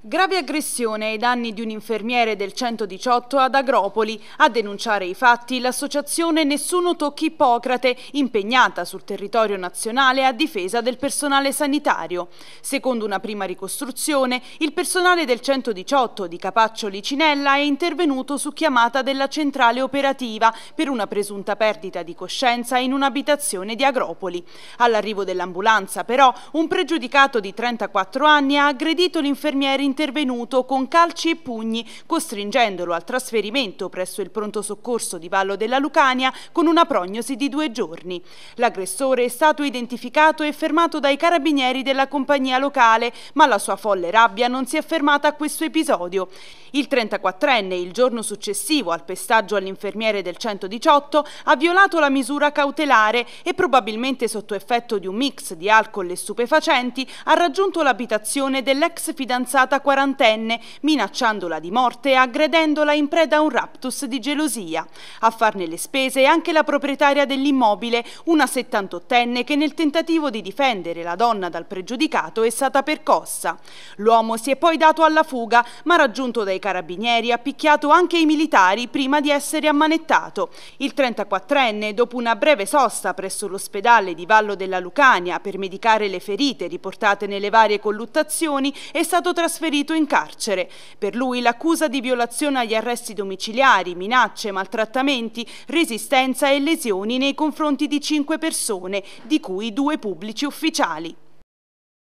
Grave aggressione ai danni di un infermiere del 118 ad Agropoli. A denunciare i fatti l'associazione Nessuno Tocchi Ippocrate, impegnata sul territorio nazionale a difesa del personale sanitario. Secondo una prima ricostruzione, il personale del 118 di Capaccio Licinella è intervenuto su chiamata della centrale operativa per una presunta perdita di coscienza in un'abitazione di Agropoli. All'arrivo dell'ambulanza, però, un pregiudicato di 34 anni ha aggredito l'infermiere in intervenuto con calci e pugni, costringendolo al trasferimento presso il pronto soccorso di Vallo della Lucania con una prognosi di due giorni. L'aggressore è stato identificato e fermato dai carabinieri della compagnia locale, ma la sua folle rabbia non si è fermata a questo episodio. Il 34enne, il giorno successivo al pestaggio all'infermiere del 118, ha violato la misura cautelare e probabilmente sotto effetto di un mix di alcol e stupefacenti ha raggiunto l'abitazione dell'ex fidanzata quarantenne, minacciandola di morte e aggredendola in preda a un raptus di gelosia. A farne le spese è anche la proprietaria dell'immobile, una 78enne che nel tentativo di difendere la donna dal pregiudicato è stata percossa. L'uomo si è poi dato alla fuga, ma raggiunto dai carabinieri ha picchiato anche i militari prima di essere ammanettato. Il 34enne, dopo una breve sosta presso l'ospedale di Vallo della Lucania per medicare le ferite riportate nelle varie colluttazioni, è stato trasferito trasferito in carcere. Per lui l'accusa di violazione agli arresti domiciliari, minacce, maltrattamenti, resistenza e lesioni nei confronti di cinque persone, di cui due pubblici ufficiali.